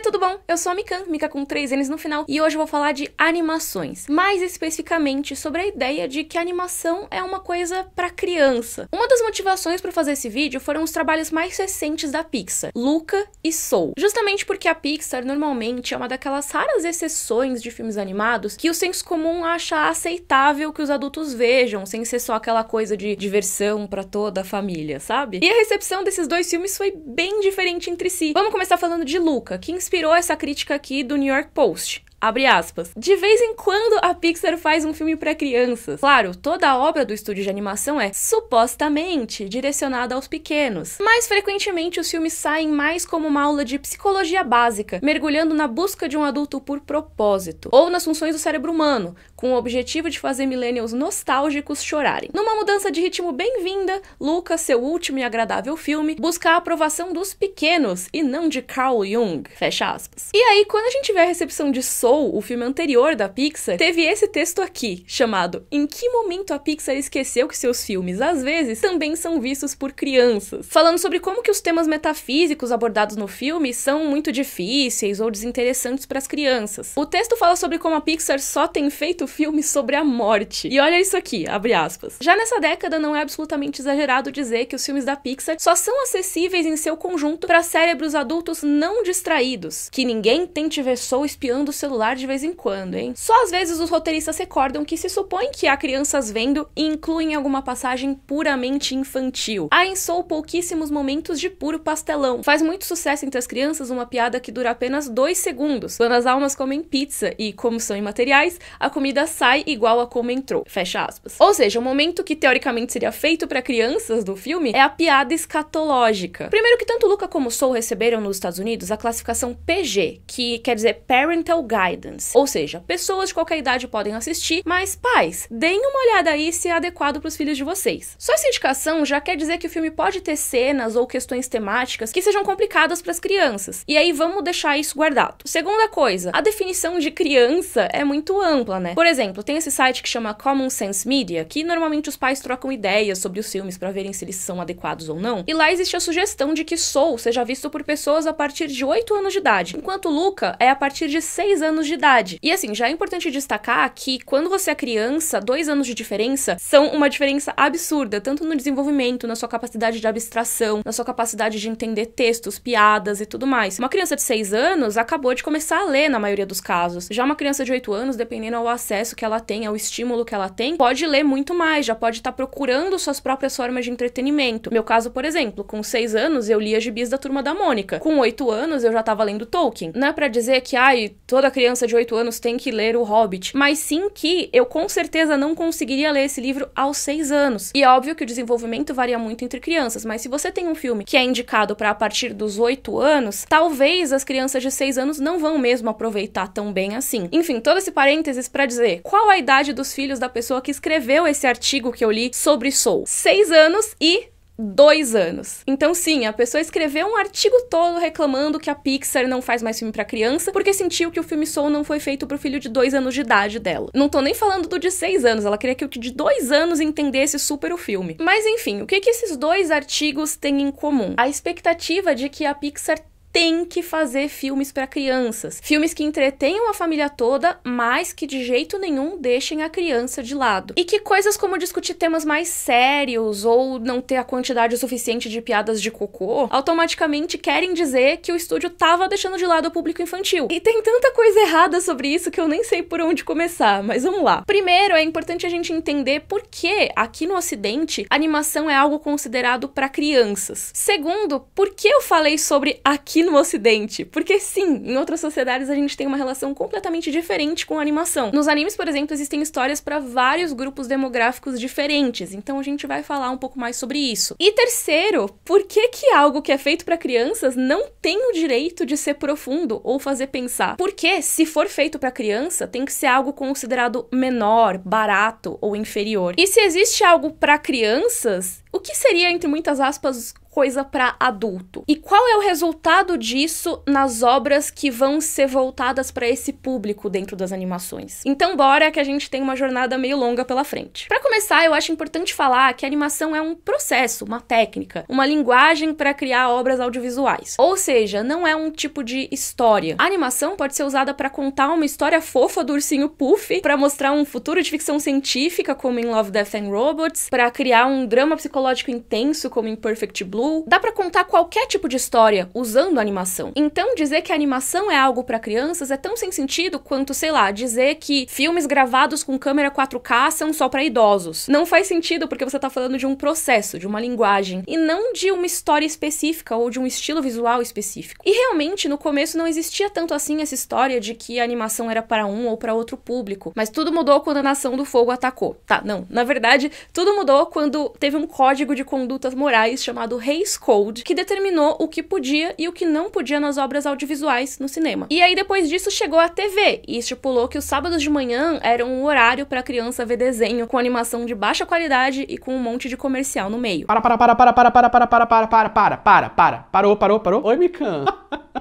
Oi, tudo bom? Eu sou a Mikan, Mika com 3 N's no final, e hoje eu vou falar de animações, mais especificamente sobre a ideia de que animação é uma coisa para criança. Uma das motivações para fazer esse vídeo foram os trabalhos mais recentes da Pixar, Luca e Soul. Justamente porque a Pixar normalmente é uma daquelas raras exceções de filmes animados que o senso comum acha aceitável que os adultos vejam, sem ser só aquela coisa de diversão para toda a família, sabe? E a recepção desses dois filmes foi bem diferente entre si. Vamos começar falando de Luca, que inspirou essa crítica aqui do New York Post. Abre aspas. De vez em quando a Pixar faz um filme para crianças. Claro, toda a obra do estúdio de animação é supostamente direcionada aos pequenos, mas frequentemente os filmes saem mais como uma aula de psicologia básica, mergulhando na busca de um adulto por propósito, ou nas funções do cérebro humano, com o objetivo de fazer millennials nostálgicos chorarem. Numa mudança de ritmo bem-vinda, Lucas, seu último e agradável filme, busca a aprovação dos pequenos e não de Carl Jung. Fecha aspas. E aí, quando a gente vê a recepção de Soul, o filme anterior da Pixar, teve esse texto aqui, chamado Em que momento a Pixar esqueceu que seus filmes, às vezes, também são vistos por crianças? Falando sobre como que os temas metafísicos abordados no filme são muito difíceis ou desinteressantes para as crianças. O texto fala sobre como a Pixar só tem feito filme sobre a morte. E olha isso aqui, abre aspas. Já nessa década, não é absolutamente exagerado dizer que os filmes da Pixar só são acessíveis em seu conjunto para cérebros adultos não distraídos. Que ninguém tente ver Soul espiando o celular de vez em quando, hein? Só às vezes os roteiristas recordam que se supõe que há crianças vendo e incluem alguma passagem puramente infantil. Há em Soul pouquíssimos momentos de puro pastelão. Faz muito sucesso entre as crianças uma piada que dura apenas dois segundos, quando as almas comem pizza e, como são imateriais, a comida sai igual a como entrou. Fecha aspas. Ou seja, o momento que teoricamente seria feito para crianças do filme é a piada escatológica. Primeiro que tanto Luca como Soul receberam nos Estados Unidos a classificação PG, que quer dizer Parental Guidance, ou seja, pessoas de qualquer idade podem assistir, mas pais, deem uma olhada aí se é adequado para os filhos de vocês. Só essa indicação já quer dizer que o filme pode ter cenas ou questões temáticas que sejam complicadas para as crianças. E aí vamos deixar isso guardado. Segunda coisa, a definição de criança é muito ampla, né? Por exemplo, tem esse site que chama Common Sense Media, que normalmente os pais trocam ideias sobre os filmes para verem se eles são adequados ou não. E lá existe a sugestão de que Soul seja visto por pessoas a partir de 8 anos de idade, enquanto Luca é a partir de 6 anos de idade. E assim, já é importante destacar que quando você é criança, dois anos de diferença são uma diferença absurda, tanto no desenvolvimento, na sua capacidade de abstração, na sua capacidade de entender textos, piadas e tudo mais. Uma criança de 6 anos acabou de começar a ler na maioria dos casos. Já uma criança de 8 anos, dependendo ao acesso acesso que ela tem, ao é estímulo que ela tem, pode ler muito mais, já pode estar tá procurando suas próprias formas de entretenimento. Meu caso, por exemplo, com seis anos eu lia gibis da Turma da Mônica. Com oito anos eu já estava lendo Tolkien. Não é para dizer que, ai, toda criança de oito anos tem que ler O Hobbit, mas sim que eu com certeza não conseguiria ler esse livro aos seis anos. E é óbvio que o desenvolvimento varia muito entre crianças, mas se você tem um filme que é indicado para a partir dos oito anos, talvez as crianças de seis anos não vão mesmo aproveitar tão bem assim. Enfim, todo esse parênteses para dizer dizer. Qual a idade dos filhos da pessoa que escreveu esse artigo que eu li sobre Soul? Seis anos e dois anos. Então, sim, a pessoa escreveu um artigo todo reclamando que a Pixar não faz mais filme para criança porque sentiu que o filme Soul não foi feito pro filho de dois anos de idade dela. Não tô nem falando do de seis anos, ela queria que o de dois anos entendesse super o filme. Mas enfim, o que, que esses dois artigos têm em comum? A expectativa de que a Pixar tem que fazer filmes para crianças. Filmes que entretenham a família toda, mas que de jeito nenhum deixem a criança de lado. E que coisas como discutir temas mais sérios ou não ter a quantidade suficiente de piadas de cocô automaticamente querem dizer que o estúdio tava deixando de lado o público infantil. E tem tanta coisa errada sobre isso que eu nem sei por onde começar, mas vamos lá. Primeiro, é importante a gente entender por que aqui no ocidente animação é algo considerado para crianças. Segundo, por que eu falei sobre aqui aqui no Ocidente. Porque sim, em outras sociedades a gente tem uma relação completamente diferente com a animação. Nos animes, por exemplo, existem histórias para vários grupos demográficos diferentes, então a gente vai falar um pouco mais sobre isso. E terceiro, por que que algo que é feito para crianças não tem o direito de ser profundo ou fazer pensar? Porque se for feito para criança, tem que ser algo considerado menor, barato ou inferior. E se existe algo para crianças, o que seria entre muitas aspas coisa para adulto. E qual é o resultado disso nas obras que vão ser voltadas para esse público dentro das animações? Então bora que a gente tem uma jornada meio longa pela frente. Para começar, eu acho importante falar que a animação é um processo, uma técnica, uma linguagem para criar obras audiovisuais. Ou seja, não é um tipo de história. A animação pode ser usada para contar uma história fofa do ursinho Puff, para mostrar um futuro de ficção científica como em Love, Death and Robots, para criar um drama psicológico intenso como em Perfect Blue Blue, dá para contar qualquer tipo de história usando animação. Então dizer que a animação é algo para crianças é tão sem sentido quanto, sei lá, dizer que filmes gravados com câmera 4K são só para idosos. Não faz sentido porque você tá falando de um processo, de uma linguagem e não de uma história específica ou de um estilo visual específico. E realmente no começo não existia tanto assim essa história de que a animação era para um ou para outro público, mas tudo mudou quando a Nação do Fogo atacou. Tá, não, na verdade, tudo mudou quando teve um código de condutas morais chamado Hays Code, que determinou o que podia e o que não podia nas obras audiovisuais no cinema. E aí depois disso chegou a TV e estipulou que os sábados de manhã eram um horário para criança ver desenho com animação de baixa qualidade e com um monte de comercial no meio. Para, para, para, para, para, para, para, para, para, para, para, para, para, parou, parou, parou. Oi, Mikan.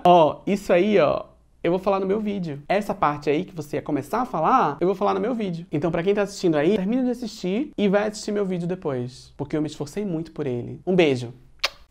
ó, isso aí, ó, eu vou falar no meu vídeo. Essa parte aí que você ia começar a falar, eu vou falar no meu vídeo. Então, para quem tá assistindo aí, termina de assistir e vai assistir meu vídeo depois, porque eu me esforcei muito por ele. Um beijo.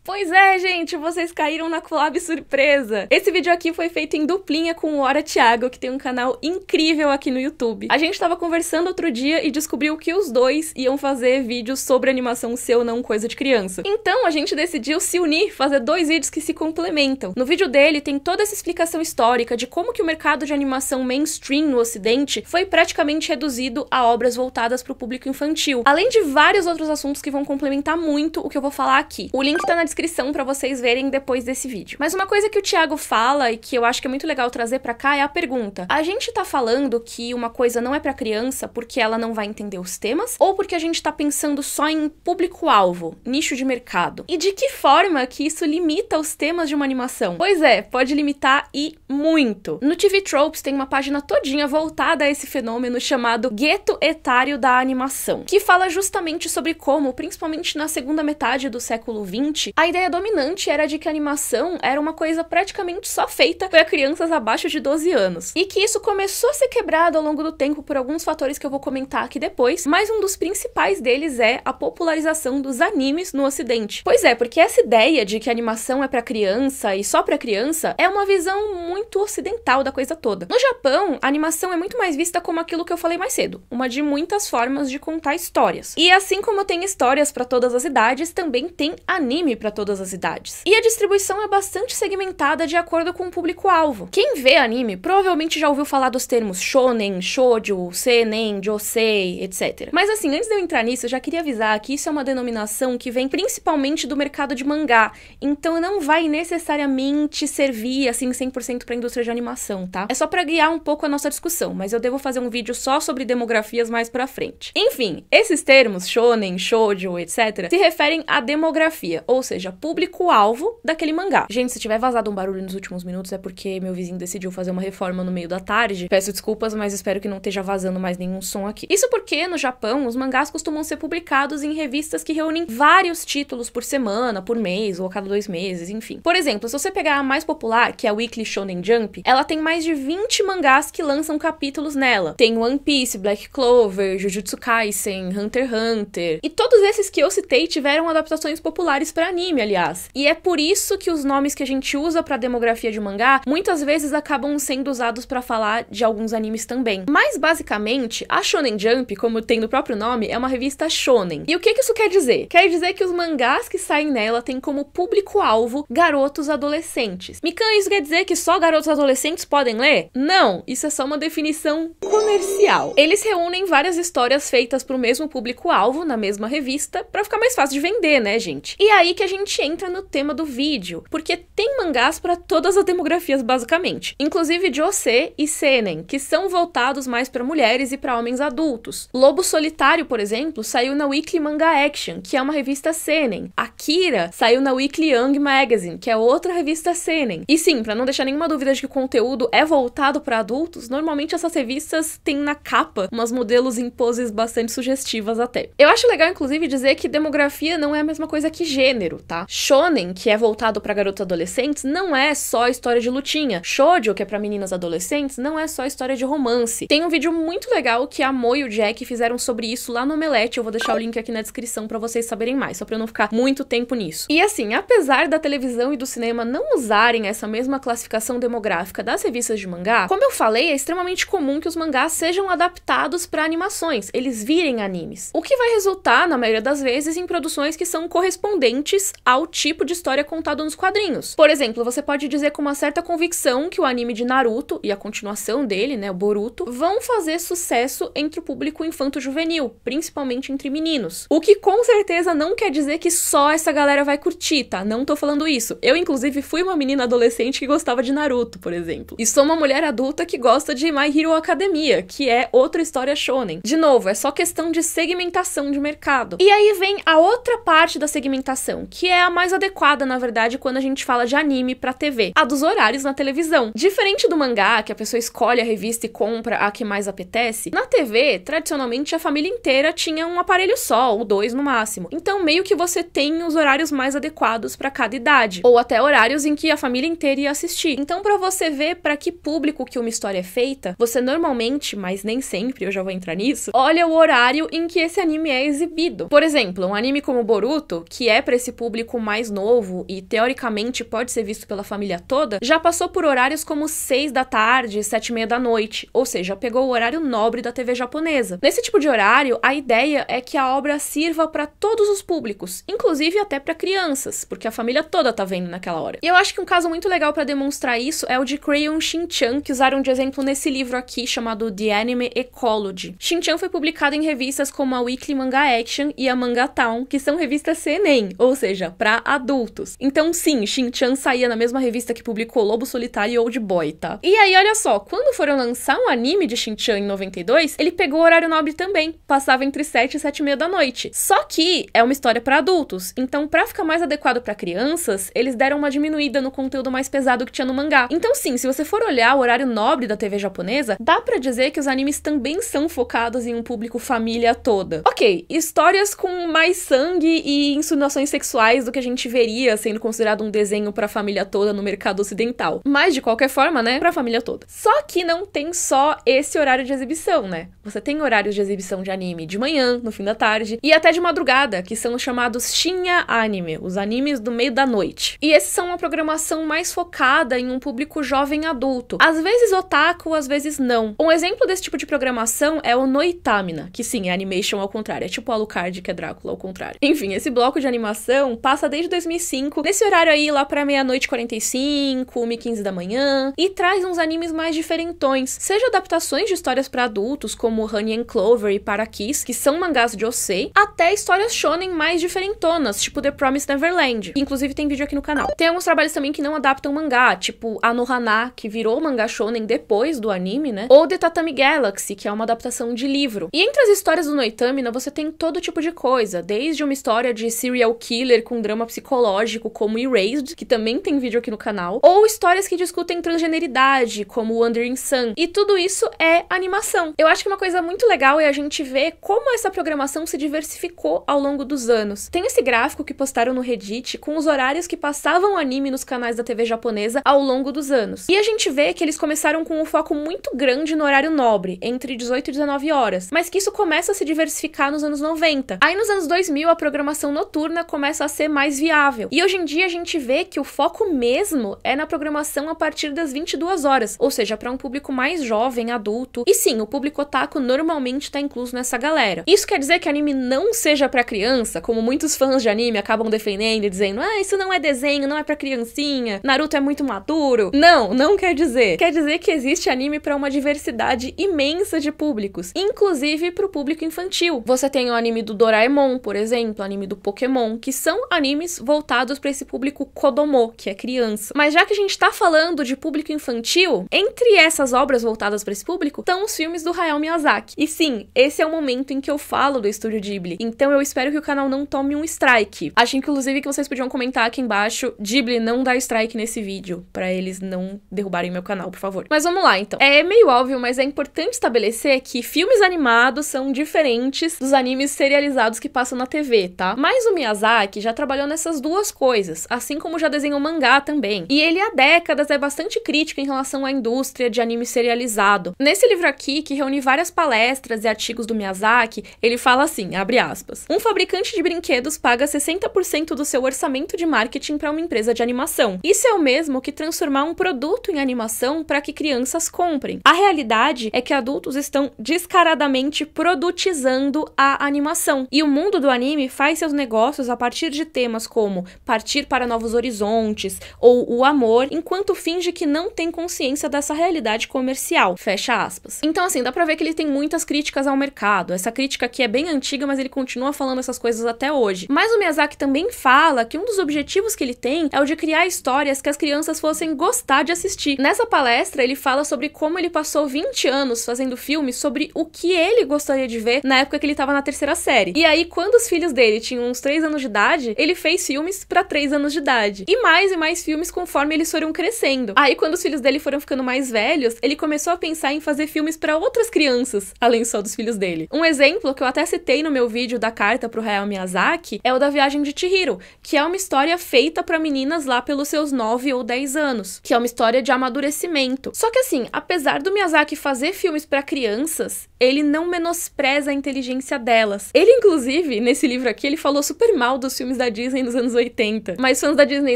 Pois é, gente, vocês caíram na collab surpresa. Esse vídeo aqui foi feito em duplinha com o Hora Thiago, que tem um canal incrível aqui no YouTube. A gente estava conversando outro dia e descobriu que os dois iam fazer vídeos sobre animação seu não coisa de criança. Então a gente decidiu se unir, fazer dois vídeos que se complementam. No vídeo dele tem toda essa explicação histórica de como que o mercado de animação mainstream no ocidente foi praticamente reduzido a obras voltadas para o público infantil. Além de vários outros assuntos que vão complementar muito o que eu vou falar aqui. O link tá na descrição para vocês verem depois desse vídeo. Mas uma coisa que o Thiago fala e que eu acho que é muito legal trazer para cá é a pergunta: a gente tá falando que uma coisa não é para criança porque ela não vai entender os temas ou porque a gente tá pensando só em público-alvo, nicho de mercado? E de que forma que isso limita os temas de uma animação? Pois é, pode limitar e muito. No TV Tropes tem uma página todinha voltada a esse fenômeno chamado Gueto Etário da Animação, que fala justamente sobre como, principalmente na segunda metade do século XX, a ideia dominante era de que a animação era uma coisa praticamente só feita para crianças abaixo de 12 anos, e que isso começou a ser quebrado ao longo do tempo por alguns fatores que eu vou comentar aqui depois, mas um dos principais deles é a popularização dos animes no ocidente. Pois é, porque essa ideia de que a animação é para criança e só para criança é uma visão muito ocidental da coisa toda. No Japão, a animação é muito mais vista como aquilo que eu falei mais cedo, uma de muitas formas de contar histórias. E assim como tem histórias para todas as idades, também tem anime para para todas as idades. E a distribuição é bastante segmentada de acordo com o público-alvo. Quem vê anime provavelmente já ouviu falar dos termos shonen, shoujo, seinen, josei, etc. Mas assim, antes de eu entrar nisso, eu já queria avisar que isso é uma denominação que vem principalmente do mercado de mangá, então não vai necessariamente servir assim 100% para a indústria de animação, tá? É só para guiar um pouco a nossa discussão, mas eu devo fazer um vídeo só sobre demografias mais para frente. Enfim, esses termos shonen, shoujo, etc, se referem à demografia, ou seja, seja público-alvo daquele mangá. Gente, se tiver vazado um barulho nos últimos minutos é porque meu vizinho decidiu fazer uma reforma no meio da tarde. Peço desculpas, mas espero que não esteja vazando mais nenhum som aqui. Isso porque no Japão os mangás costumam ser publicados em revistas que reúnem vários títulos por semana, por mês ou a cada dois meses, enfim. Por exemplo, se você pegar a mais popular, que é a Weekly Shonen Jump, ela tem mais de 20 mangás que lançam capítulos nela. Tem One Piece, Black Clover, Jujutsu Kaisen, Hunter x Hunter. E todos esses que eu citei tiveram adaptações populares para anime anime, aliás. E é por isso que os nomes que a gente usa para demografia de mangá muitas vezes acabam sendo usados para falar de alguns animes também. Mas basicamente, a Shonen Jump, como tem no próprio nome, é uma revista shonen. E o que, que isso quer dizer? Quer dizer que os mangás que saem nela têm como público-alvo garotos adolescentes. Mikan, isso quer dizer que só garotos adolescentes podem ler? Não, isso é só uma definição comercial. Eles reúnem várias histórias feitas para o mesmo público-alvo na mesma revista para ficar mais fácil de vender, né, gente? E é aí que a gente gente entra no tema do vídeo, porque tem mangás para todas as demografias basicamente, inclusive OC e Senen, que são voltados mais para mulheres e para homens adultos. Lobo Solitário, por exemplo, saiu na Weekly Manga Action, que é uma revista Senen. Akira saiu na Weekly Young Magazine, que é outra revista Senen. E sim, para não deixar nenhuma dúvida de que o conteúdo é voltado para adultos, normalmente essas revistas têm na capa umas modelos em poses bastante sugestivas até. Eu acho legal, inclusive, dizer que demografia não é a mesma coisa que gênero, tá? Shonen, que é voltado para garotos adolescentes, não é só história de lutinha. Shoujo, que é para meninas adolescentes, não é só história de romance. Tem um vídeo muito legal que a Mo e o Jack fizeram sobre isso lá no Omelete, eu vou deixar o link aqui na descrição para vocês saberem mais, só para eu não ficar muito tempo nisso. E assim, apesar da televisão e do cinema não usarem essa mesma classificação demográfica das revistas de mangá, como eu falei, é extremamente comum que os mangás sejam adaptados para animações, eles virem animes, o que vai resultar na maioria das vezes em produções que são correspondentes ao tipo de história contado nos quadrinhos. Por exemplo, você pode dizer com uma certa convicção que o anime de Naruto e a continuação dele, né, o Boruto, vão fazer sucesso entre o público infanto-juvenil, principalmente entre meninos. O que com certeza não quer dizer que só essa galera vai curtir, tá? Não tô falando isso. Eu, inclusive, fui uma menina adolescente que gostava de Naruto, por exemplo. E sou uma mulher adulta que gosta de My Hero Academia, que é outra história shonen. De novo, é só questão de segmentação de mercado. E aí vem a outra parte da segmentação, que é a mais adequada, na verdade, quando a gente fala de anime para TV, a dos horários na televisão. Diferente do mangá, que a pessoa escolhe a revista e compra a que mais apetece, na TV, tradicionalmente a família inteira tinha um aparelho só, ou dois no máximo. Então, meio que você tem os horários mais adequados para cada idade, ou até horários em que a família inteira ia assistir. Então, para você ver para que público que uma história é feita, você normalmente, mas nem sempre, eu já vou entrar nisso, olha o horário em que esse anime é exibido. Por exemplo, um anime como Boruto, que é para esse público público mais novo e teoricamente pode ser visto pela família toda, já passou por horários como 6 da tarde, 7 e meia da noite, ou seja, pegou o horário nobre da TV japonesa. Nesse tipo de horário, a ideia é que a obra sirva para todos os públicos, inclusive até para crianças, porque a família toda tá vendo naquela hora. E eu acho que um caso muito legal para demonstrar isso é o de Crayon Shin-chan, que usaram de exemplo nesse livro aqui chamado The Anime Ecology. Shin-chan foi publicado em revistas como a Weekly Manga Action e a Manga Town, que são revistas CNN, ou seja, seja, para adultos. Então, sim, Shin-chan saía na mesma revista que publicou Lobo Solitário e Old Boy, tá? E aí, olha só, quando foram lançar um anime de Shin-chan em 92, ele pegou o horário nobre também, passava entre 7 e 7 e meia da noite. Só que é uma história para adultos, então para ficar mais adequado para crianças, eles deram uma diminuída no conteúdo mais pesado que tinha no mangá. Então, sim, se você for olhar o horário nobre da TV japonesa, dá para dizer que os animes também são focados em um público família toda. Ok, histórias com mais sangue e insinuações sexuais mais do que a gente veria sendo considerado um desenho para a família toda no mercado ocidental. Mas de qualquer forma, né, para a família toda. Só que não tem só esse horário de exibição, né? Você tem horários de exibição de anime de manhã, no fim da tarde e até de madrugada, que são os chamados Shinya Anime, os animes do meio da noite. E esses são uma programação mais focada em um público jovem adulto. Às vezes otaku, às vezes não. Um exemplo desse tipo de programação é o Noitamina, que sim, é animation ao contrário, é tipo Alucard que é Drácula ao contrário. Enfim, esse bloco de animação passa desde 2005, nesse horário aí lá pra meia-noite 45, 1 15 da manhã, e traz uns animes mais diferentões, seja adaptações de histórias para adultos, como Honey and Clover e Kiss que são mangás de Osei, até histórias shonen mais diferentonas, tipo The Promised Neverland, que inclusive tem vídeo aqui no canal. Tem alguns trabalhos também que não adaptam mangá, tipo Anohana, que virou mangá shonen depois do anime, né? Ou The Tatami Galaxy, que é uma adaptação de livro. E entre as histórias do Noitamina, né, você tem todo tipo de coisa, desde uma história de serial killer com drama psicológico, como Erased, que também tem vídeo aqui no canal, ou histórias que discutem transgeneridade, como Wandering Sun. E tudo isso é animação. Eu acho que uma coisa muito legal é a gente ver como essa programação se diversificou ao longo dos anos. Tem esse gráfico que postaram no Reddit com os horários que passavam anime nos canais da TV japonesa ao longo dos anos. E a gente vê que eles começaram com um foco muito grande no horário nobre, entre 18 e 19 horas, mas que isso começa a se diversificar nos anos 90. Aí nos anos 2000 a programação noturna começa a ser mais viável. E hoje em dia a gente vê que o foco mesmo é na programação a partir das 22 horas, ou seja, para um público mais jovem, adulto. E sim, o público otaku normalmente está incluso nessa galera. Isso quer dizer que anime não seja para criança, como muitos fãs de anime acabam defendendo e dizendo: "Ah, isso não é desenho, não é para criancinha. Naruto é muito maduro". Não, não quer dizer. Quer dizer que existe anime para uma diversidade imensa de públicos, inclusive para o público infantil. Você tem o anime do Doraemon, por exemplo, o anime do Pokémon, que são animes voltados para esse público Kodomo, que é criança. Mas já que a gente tá falando de público infantil, entre essas obras voltadas para esse público estão os filmes do Hayao Miyazaki. E sim, esse é o momento em que eu falo do estúdio Ghibli. Então eu espero que o canal não tome um strike. Acho inclusive que vocês podiam comentar aqui embaixo, Ghibli não dá strike nesse vídeo, para eles não derrubarem meu canal, por favor. Mas vamos lá então. É meio óbvio, mas é importante estabelecer que filmes animados são diferentes dos animes serializados que passam na TV, tá? Mas o Miyazaki já trabalhou nessas duas coisas, assim como já desenhou mangá também. E ele há décadas é bastante crítico em relação à indústria de anime serializado. Nesse livro aqui, que reúne várias palestras e artigos do Miyazaki, ele fala assim, abre aspas, um fabricante de brinquedos paga 60% do seu orçamento de marketing para uma empresa de animação. Isso é o mesmo que transformar um produto em animação para que crianças comprem. A realidade é que adultos estão descaradamente produtizando a animação, e o mundo do anime faz seus negócios a partir de de temas como partir para novos horizontes ou o amor, enquanto finge que não tem consciência dessa realidade comercial. Fecha aspas. Então, assim, dá pra ver que ele tem muitas críticas ao mercado. Essa crítica aqui é bem antiga, mas ele continua falando essas coisas até hoje. Mas o Miyazaki também fala que um dos objetivos que ele tem é o de criar histórias que as crianças fossem gostar de assistir. Nessa palestra, ele fala sobre como ele passou 20 anos fazendo filmes sobre o que ele gostaria de ver na época que ele estava na terceira série. E aí, quando os filhos dele tinham uns 3 anos de idade, idade, ele fez filmes para 3 anos de idade. E mais e mais filmes conforme eles foram crescendo. Aí, quando os filhos dele foram ficando mais velhos, ele começou a pensar em fazer filmes para outras crianças, além só dos filhos dele. Um exemplo que eu até citei no meu vídeo da carta pro Hayao Miyazaki é o da Viagem de Chihiro, que é uma história feita para meninas lá pelos seus 9 ou 10 anos, que é uma história de amadurecimento. Só que assim, apesar do Miyazaki fazer filmes para crianças, ele não menospreza a inteligência delas. Ele inclusive, nesse livro aqui, ele falou super mal dos filmes da Disney nos anos 80. Mas fãs da Disney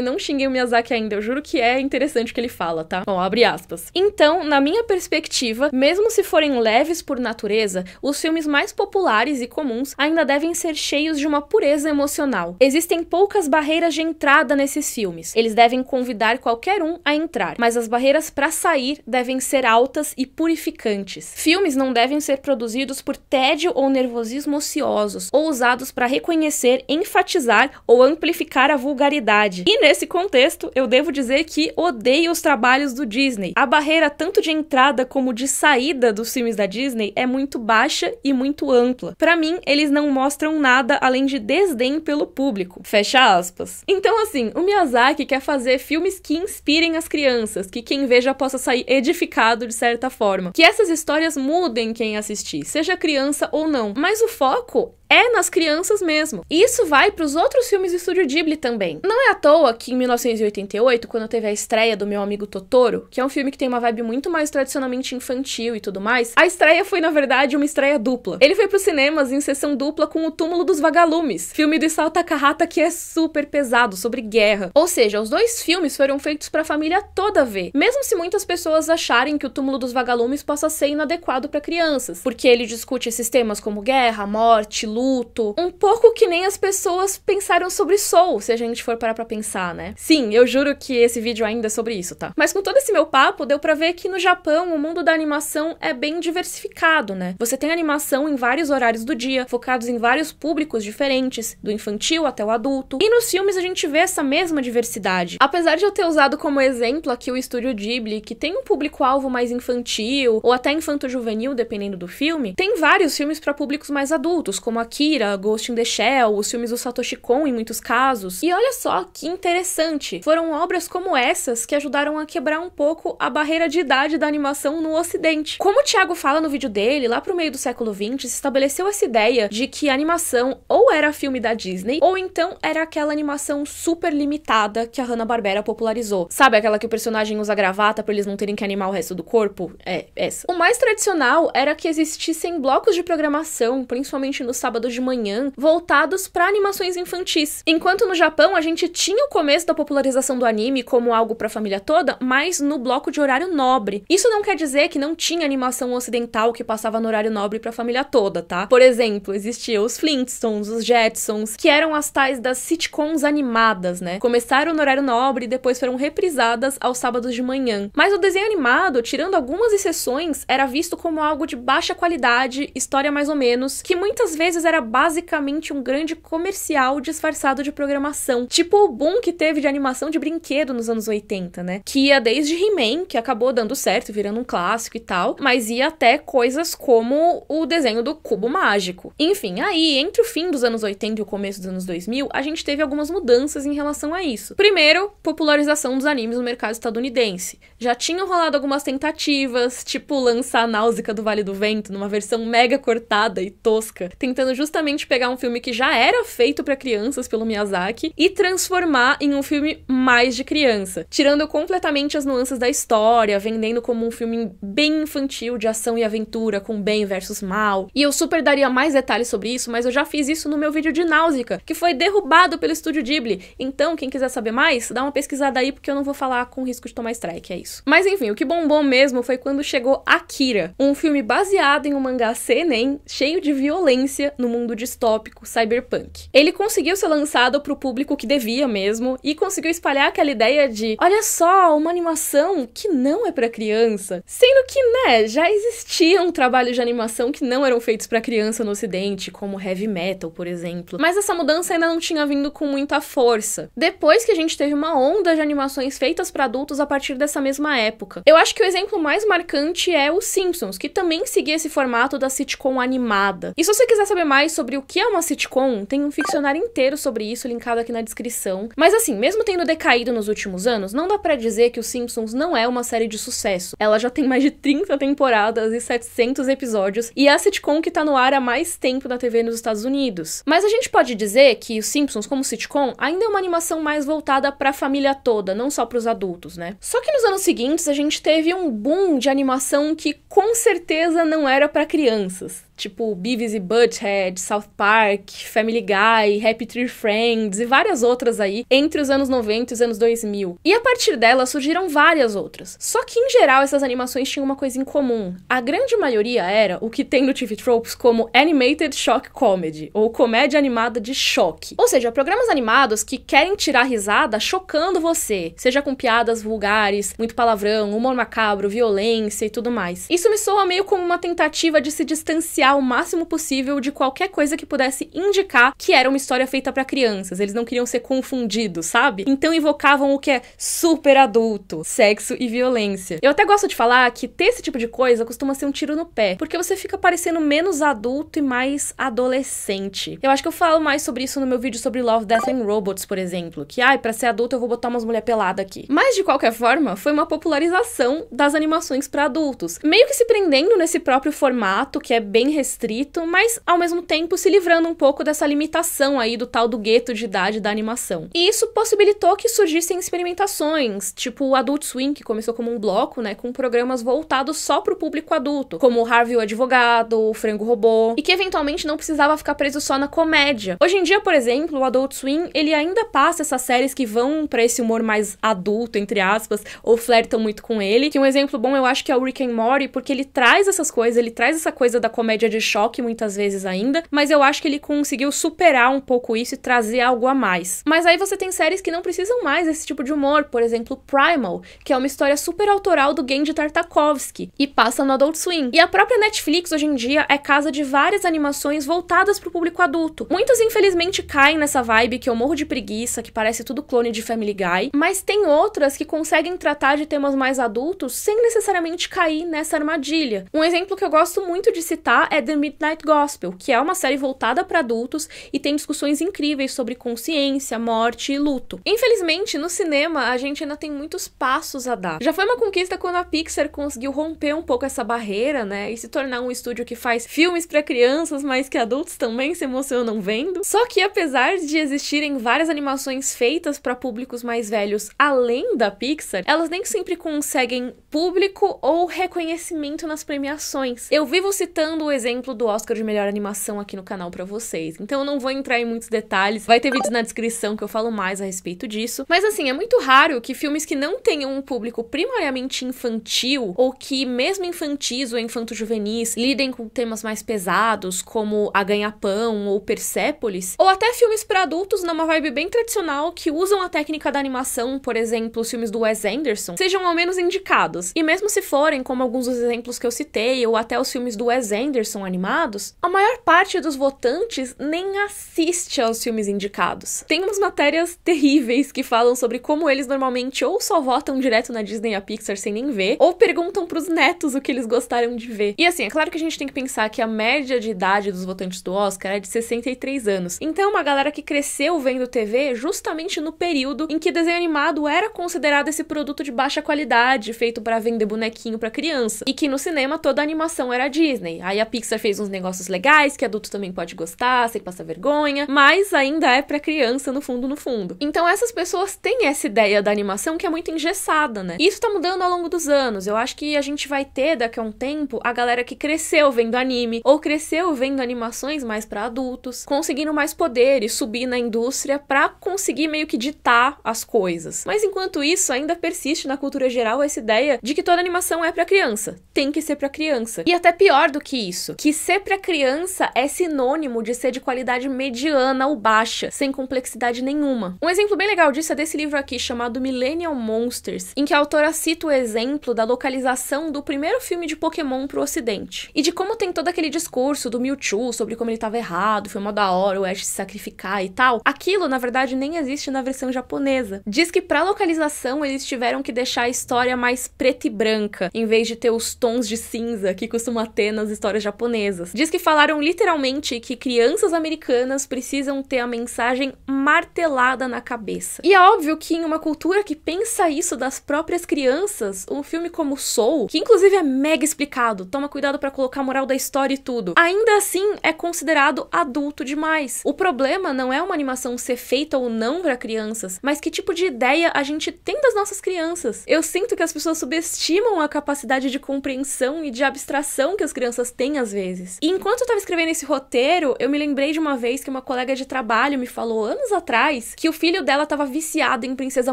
não xinguem o Miyazaki ainda, eu juro que é interessante o que ele fala, tá? Bom, abre aspas. Então, na minha perspectiva, mesmo se forem leves por natureza, os filmes mais populares e comuns ainda devem ser cheios de uma pureza emocional. Existem poucas barreiras de entrada nesses filmes. Eles devem convidar qualquer um a entrar, mas as barreiras para sair devem ser altas e purificantes. Filmes não devem ser produzidos por tédio ou nervosismo ociosos, ou usados para reconhecer, enfatizar ou amplificar a vulgaridade. E nesse contexto, eu devo dizer que odeio os trabalhos do Disney. A barreira tanto de entrada como de saída dos filmes da Disney é muito baixa e muito ampla. Para mim, eles não mostram nada além de desdém pelo público. Fecha aspas. Então, assim, o Miyazaki quer fazer filmes que inspirem as crianças, que quem veja possa sair edificado de certa forma, que essas histórias mudem quem assistir, seja criança ou não. Mas o foco é nas crianças mesmo. E isso vai para os outros filmes do estúdio Ghibli também. Não é à toa que em 1988, quando teve a estreia do Meu Amigo Totoro, que é um filme que tem uma vibe muito mais tradicionalmente infantil e tudo mais, a estreia foi na verdade uma estreia dupla. Ele foi para os cinemas em sessão dupla com O Túmulo dos Vagalumes, filme do salta Takahata que é super pesado, sobre guerra. Ou seja, os dois filmes foram feitos para a família toda ver, mesmo se muitas pessoas acharem que O Túmulo dos Vagalumes possa ser inadequado para crianças, porque ele discute esses temas como guerra, morte, luta adulto. Um pouco que nem as pessoas pensaram sobre Soul, se a gente for parar pra pensar, né? Sim, eu juro que esse vídeo ainda é sobre isso, tá? Mas com todo esse meu papo, deu pra ver que no Japão o mundo da animação é bem diversificado, né? Você tem animação em vários horários do dia, focados em vários públicos diferentes, do infantil até o adulto. E nos filmes a gente vê essa mesma diversidade. Apesar de eu ter usado como exemplo aqui o estúdio Ghibli, que tem um público-alvo mais infantil ou até infanto-juvenil, dependendo do filme, tem vários filmes para públicos mais adultos, como a Akira, Ghost in the Shell, os filmes do Satoshi Kon em muitos casos. E olha só que interessante, foram obras como essas que ajudaram a quebrar um pouco a barreira de idade da animação no ocidente. Como o Thiago fala no vídeo dele, lá pro meio do século 20 se estabeleceu essa ideia de que a animação ou era filme da Disney ou então era aquela animação super limitada que a Hanna-Barbera popularizou. Sabe aquela que o personagem usa gravata para eles não terem que animar o resto do corpo? É, essa. O mais tradicional era que existissem blocos de programação, principalmente no sábados sábado de manhã voltados para animações infantis. Enquanto no Japão a gente tinha o começo da popularização do anime como algo para a família toda, mas no bloco de horário nobre. Isso não quer dizer que não tinha animação ocidental que passava no horário nobre para a família toda, tá? Por exemplo, existia os Flintstones, os Jetsons, que eram as tais das sitcoms animadas, né? Começaram no horário nobre e depois foram reprisadas aos sábados de manhã. Mas o desenho animado, tirando algumas exceções, era visto como algo de baixa qualidade, história mais ou menos, que muitas vezes Games era basicamente um grande comercial disfarçado de programação, tipo o boom que teve de animação de brinquedo nos anos 80, né? Que ia desde He-Man, que acabou dando certo, virando um clássico e tal, mas ia até coisas como o desenho do Cubo Mágico. Enfim, aí, entre o fim dos anos 80 e o começo dos anos 2000, a gente teve algumas mudanças em relação a isso. Primeiro, popularização dos animes no mercado estadunidense. Já tinham rolado algumas tentativas, tipo lançar a Náusea do Vale do Vento numa versão mega cortada e tosca, tentando justamente pegar um filme que já era feito para crianças pelo Miyazaki e transformar em um filme mais de criança, tirando completamente as nuances da história, vendendo como um filme bem infantil de ação e aventura com bem versus mal. E eu super daria mais detalhes sobre isso, mas eu já fiz isso no meu vídeo de Náusea, que foi derrubado pelo estúdio Ghibli. Então, quem quiser saber mais, dá uma pesquisada aí porque eu não vou falar com risco de tomar strike, é isso. Mas enfim, o que bombou mesmo foi quando chegou Akira, um filme baseado em um mangá seinen cheio de violência no mundo distópico cyberpunk. Ele conseguiu ser lançado para o público que devia mesmo e conseguiu espalhar aquela ideia de, olha só, uma animação que não é para criança, sendo que, né, já existiam trabalhos de animação que não eram feitos para criança no ocidente, como heavy metal, por exemplo. Mas essa mudança ainda não tinha vindo com muita força. Depois que a gente teve uma onda de animações feitas para adultos a partir dessa mesma época. Eu acho que o exemplo mais marcante é o Simpsons, que também seguia esse formato da sitcom animada. E se você quiser saber mais mais sobre o que é uma sitcom, tem um ficcionário inteiro sobre isso linkado aqui na descrição. Mas assim, mesmo tendo decaído nos últimos anos, não dá para dizer que Os Simpsons não é uma série de sucesso. Ela já tem mais de 30 temporadas e 700 episódios e é a sitcom que tá no ar há mais tempo na TV nos Estados Unidos. Mas a gente pode dizer que Os Simpsons, como sitcom, ainda é uma animação mais voltada para a família toda, não só para os adultos, né? Só que nos anos seguintes a gente teve um boom de animação que com certeza não era para crianças tipo Beavis e Butthead, South Park, Family Guy, Happy Tree Friends e várias outras aí entre os anos 90 e os anos 2000. E a partir dela surgiram várias outras. Só que em geral essas animações tinham uma coisa em comum. A grande maioria era o que tem no TV Tropes como Animated Shock Comedy, ou comédia animada de choque. Ou seja, programas animados que querem tirar risada chocando você, seja com piadas vulgares, muito palavrão, humor macabro, violência e tudo mais. Isso me soa meio como uma tentativa de se distanciar distanciar o máximo possível de qualquer coisa que pudesse indicar que era uma história feita para crianças. Eles não queriam ser confundidos, sabe? Então invocavam o que é super adulto, sexo e violência. Eu até gosto de falar que ter esse tipo de coisa costuma ser um tiro no pé, porque você fica parecendo menos adulto e mais adolescente. Eu acho que eu falo mais sobre isso no meu vídeo sobre Love, Death and Robots, por exemplo, que ai, para ser adulto eu vou botar umas mulher pelada aqui. Mas de qualquer forma, foi uma popularização das animações para adultos, meio que se prendendo nesse próprio formato que é bem restrito, mas ao mesmo tempo se livrando um pouco dessa limitação aí do tal do gueto de idade da animação. E isso possibilitou que surgissem experimentações, tipo o Adult Swim, que começou como um bloco, né, com programas voltados só pro público adulto, como o Harvey o Advogado, o Frango Robô, e que eventualmente não precisava ficar preso só na comédia. Hoje em dia, por exemplo, o Adult Swim, ele ainda passa essas séries que vão para esse humor mais adulto, entre aspas, ou flertam muito com ele. Que um exemplo bom eu acho que é o Rick and Morty, porque ele traz essas coisas, ele traz essa coisa da comédia de choque muitas vezes ainda, mas eu acho que ele conseguiu superar um pouco isso e trazer algo a mais. Mas aí você tem séries que não precisam mais desse tipo de humor, por exemplo, Primal, que é uma história super autoral do Genji Tartakovsky e passa no Adult Swim. E a própria Netflix hoje em dia é casa de várias animações voltadas para o público adulto. Muitas infelizmente caem nessa vibe que eu morro de preguiça, que parece tudo clone de Family Guy, mas tem outras que conseguem tratar de temas mais adultos sem necessariamente cair nessa armadilha. Um exemplo que eu gosto muito de citar é The Midnight Gospel, que é uma série voltada para adultos e tem discussões incríveis sobre consciência, morte e luto. Infelizmente, no cinema, a gente ainda tem muitos passos a dar. Já foi uma conquista quando a Pixar conseguiu romper um pouco essa barreira, né, e se tornar um estúdio que faz filmes para crianças, mas que adultos também se emocionam vendo. Só que apesar de existirem várias animações feitas para públicos mais velhos além da Pixar, elas nem sempre conseguem público ou reconhecimento nas premiações. Eu vivo citando o exemplo do Oscar de melhor animação aqui no canal para vocês. Então eu não vou entrar em muitos detalhes, vai ter vídeos na descrição que eu falo mais a respeito disso. Mas assim, é muito raro que filmes que não tenham um público primariamente infantil ou que mesmo infantis ou infanto-juvenis lidem com temas mais pesados, como A Ganha-Pão ou Persépolis, ou até filmes para adultos numa vibe bem tradicional que usam a técnica da animação, por exemplo, os filmes do Wes Anderson, sejam ao menos indicados. E mesmo se forem, como alguns dos exemplos que eu citei, ou até os filmes do Wes Anderson, são animados, a maior parte dos votantes nem assiste aos filmes indicados. Tem umas matérias terríveis que falam sobre como eles normalmente ou só votam direto na Disney e a Pixar sem nem ver, ou perguntam pros netos o que eles gostaram de ver. E assim, é claro que a gente tem que pensar que a média de idade dos votantes do Oscar é de 63 anos. Então, é uma galera que cresceu vendo TV justamente no período em que desenho animado era considerado esse produto de baixa qualidade, feito para vender bonequinho para criança, e que no cinema toda a animação era Disney. Aí a Pixar fez uns negócios legais que adulto também pode gostar, sem passar vergonha, mas ainda é para criança no fundo no fundo. Então essas pessoas têm essa ideia da animação que é muito engessada, né? E isso tá mudando ao longo dos anos. Eu acho que a gente vai ter daqui a um tempo a galera que cresceu vendo anime ou cresceu vendo animações mais para adultos, conseguindo mais poder e subir na indústria para conseguir meio que ditar as coisas. Mas enquanto isso, ainda persiste na cultura geral essa ideia de que toda animação é para criança, tem que ser para criança. E até pior do que isso, isso, que ser para criança é sinônimo de ser de qualidade mediana ou baixa, sem complexidade nenhuma. Um exemplo bem legal disso é desse livro aqui chamado Millennial Monsters, em que a autora cita o exemplo da localização do primeiro filme de Pokémon pro ocidente e de como tem todo aquele discurso do Mewtwo sobre como ele estava errado, foi uma da hora o Ash se sacrificar e tal. Aquilo, na verdade, nem existe na versão japonesa. Diz que para localização eles tiveram que deixar a história mais preta e branca, em vez de ter os tons de cinza que costuma ter nas histórias japonesas japonesas. Diz que falaram literalmente que crianças americanas precisam ter a mensagem martelada na cabeça. E é óbvio que em uma cultura que pensa isso das próprias crianças, um filme como Soul, que inclusive é mega explicado, toma cuidado para colocar a moral da história e tudo, ainda assim é considerado adulto demais. O problema não é uma animação ser feita ou não para crianças, mas que tipo de ideia a gente tem das nossas crianças. Eu sinto que as pessoas subestimam a capacidade de compreensão e de abstração que as crianças têm muitas vezes. E enquanto eu tava escrevendo esse roteiro, eu me lembrei de uma vez que uma colega de trabalho me falou anos atrás que o filho dela tava viciado em Princesa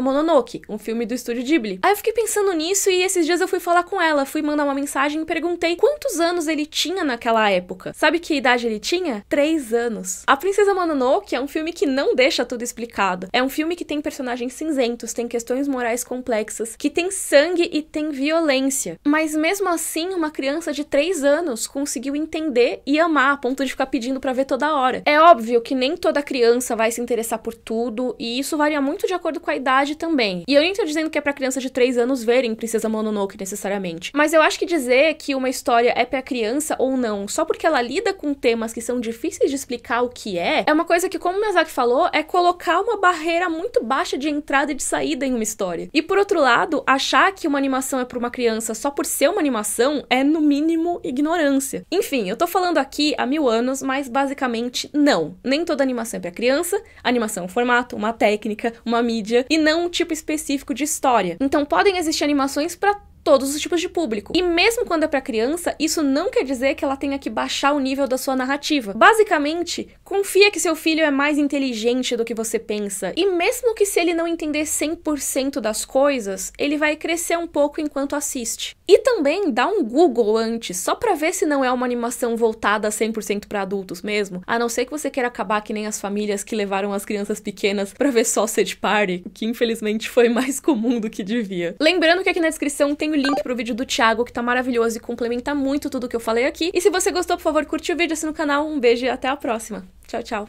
Mononoke, um filme do estúdio Ghibli. Aí eu fiquei pensando nisso e esses dias eu fui falar com ela, fui mandar uma mensagem e perguntei quantos anos ele tinha naquela época. Sabe que idade ele tinha? Três anos. A Princesa Mononoke é um filme que não deixa tudo explicado. É um filme que tem personagens cinzentos, tem questões morais complexas, que tem sangue e tem violência. Mas mesmo assim, uma criança de três anos conseguiu conseguiu entender e amar a ponto de ficar pedindo para ver toda hora. É óbvio que nem toda criança vai se interessar por tudo e isso varia muito de acordo com a idade também. E eu nem tô dizendo que é para criança de 3 anos verem Princesa Mononoke necessariamente, mas eu acho que dizer que uma história é para criança ou não, só porque ela lida com temas que são difíceis de explicar o que é, é uma coisa que, como o Miyazaki falou, é colocar uma barreira muito baixa de entrada e de saída em uma história. E por outro lado, achar que uma animação é para uma criança só por ser uma animação é no mínimo ignorância. Enfim, eu tô falando aqui há mil anos, mas basicamente não. Nem toda animação é pra criança, animação é um formato, uma técnica, uma mídia e não um tipo específico de história. Então podem existir animações para todos os tipos de público. E mesmo quando é para criança, isso não quer dizer que ela tenha que baixar o nível da sua narrativa. Basicamente, confia que seu filho é mais inteligente do que você pensa. E mesmo que se ele não entender 100% das coisas, ele vai crescer um pouco enquanto assiste. E também dá um Google antes, só para ver se não é uma animação voltada 100% para adultos mesmo, a não ser que você queira acabar que nem as famílias que levaram as crianças pequenas para ver só Sausage Party, que infelizmente foi mais comum do que devia. Lembrando que aqui na descrição tem o link pro vídeo do Thiago, que tá maravilhoso e complementa muito tudo que eu falei aqui. E se você gostou, por favor, curte o vídeo, assina o canal. Um beijo e até a próxima. Tchau, tchau.